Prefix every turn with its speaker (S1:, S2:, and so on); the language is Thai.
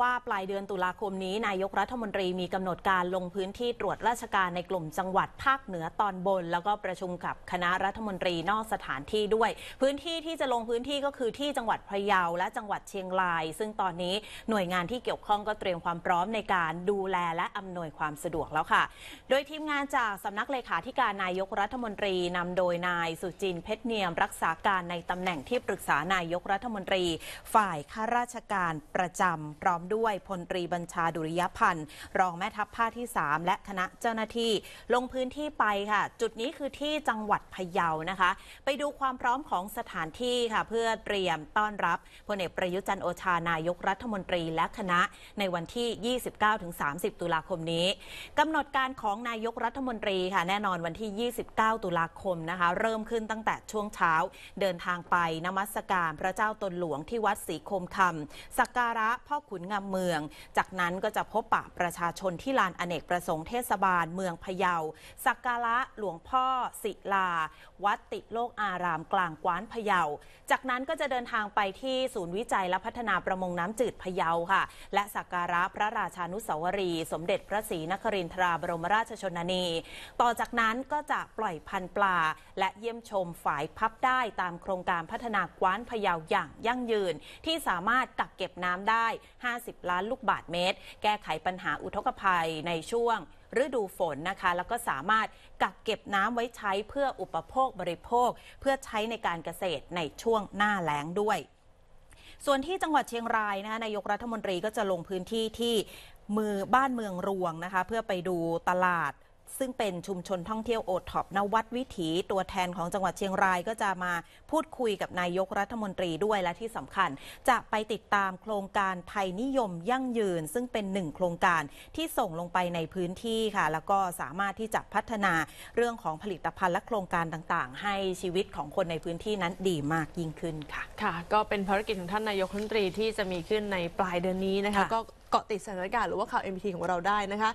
S1: ว่าปลายเดือนตุลาคมนี้นายกรัฐมนตรีมีกำหนดการลงพื้นที่ตรวจราชการในกลุ่มจังหวัดภาคเหนือตอนบน แล้วก็ประชุมกับคณะรัฐมนตรีนอกสถานที่ด้วย พื้นที่ที่จะลงพื้นที่ก็คือที่จังหวัดพะเยาและจังหวัดเชียงราย ซึ่งตอนนี้หน่วยงานที่เกี่ยวข้องก็เตรียมความพร้อมในการดูแล และอำนวยความสะดวกแล้วค่ะ โดยทีมงานจากสำนักเลขาธิการนายกรัฐมนตรีนำโดยนายสุจิน เพชรเนียม รักษาการในตำแหน่งที่ปรึกษานายกรัฐมนตรี ฝ่ายข้าราชการประจำพร้อมด้วยพลตรีบัญชาดุริยพันธ์ รองแม่ทัพภาคที่ 3 และคณะเจ้าหน้าที่ ลงพื้นที่ไปค่ะ จุดนี้คือที่จังหวัดพะเยานะคะ ไปดูความพร้อมของสถานที่ค่ะ เพื่อเตรียมต้อนรับพลเอกประยุจันโอชานายกรัฐมนตรีและคณะในวันที่ 29-30 ตุลาคมนี้กำหนดการของนายกรัฐมนตรีค่ะ แน่นอนวันที่ 29 ตุลาคมนะคะเริ่มขึ้นตั้งแต่ช่วงเช้า เดินทางไปนมัสการพระเจ้าตนหลวงที่วัดศรีคมคำสักการะพ่อขุนงามเมือง จากนั้นก็จะพบปะประชาชนที่ลานอเนกประสงค์เทศบาลเมืองพะเยาสักการะหลวงพ่อ ศิลา วัดติโลกอารามกลางกว้านพะเยาจากนั้นก็จะเดินทางไปที่ศูนย์วิจัยและพัฒนาประมงน้ำจืดพะเยาค่ะ และสักการะพระราชานุสาวรี สมเด็จพระศรีนครินทราบรมราชชนนี ต่อจากนั้นก็จะปล่อยพันธุ์ปลาและเยี่ยมชมฝายพับได้ตามโครงการพัฒนากว้านพะเยาอย่างยั่งยืนที่สามารถกักเก็บน้ำได้50ล้านลูกบาทเมตร แก้ไขปัญหาอุทกภัยในช่วงฤดูฝนนะคะ แล้วก็สามารถกักเก็บน้ำไว้ใช้เพื่ออุปโภคบริโภค เพื่อใช้ในการเกษตรในช่วงหน้าแล้งด้วย ส่วนที่จังหวัดเชียงรายนะคะ นายกรัฐมนตรีก็จะลงพื้นที่ที่มือบ้านเมืองรวงนะคะ เพื่อไปดูตลาดซึ่งเป็นชุมชนท่องเที่ยวโอท็อปนวัดวิถี ตัวแทนของจังหวัดเชียงราย ก็จะมาพูดคุยกับนายกรัฐมนตรีด้วยและที่สำคัญ จะไปติดตามโครงการไทยนิยมยั่งยืน ซึ่งเป็นหนึ่งโครงการที่ส่งลงไปในพื้นที่ค่ะ แล้วก็สามารถที่จะพัฒนาเรื่องของผลิตภัณฑ์และโครงการต่างๆ ให้ชีวิตของคนในพื้นที่นั้นดีมากยิ่งขึ้นค่ะค่ะ ก็เป็นภารกิจของท่านนายกรัฐมนตรีที่จะมีขึ้นในปลายเดือนนี้นะคะก็เกาะติดสถานการณ์หรือว่าข่าว m ท t ของเราได้นะคะ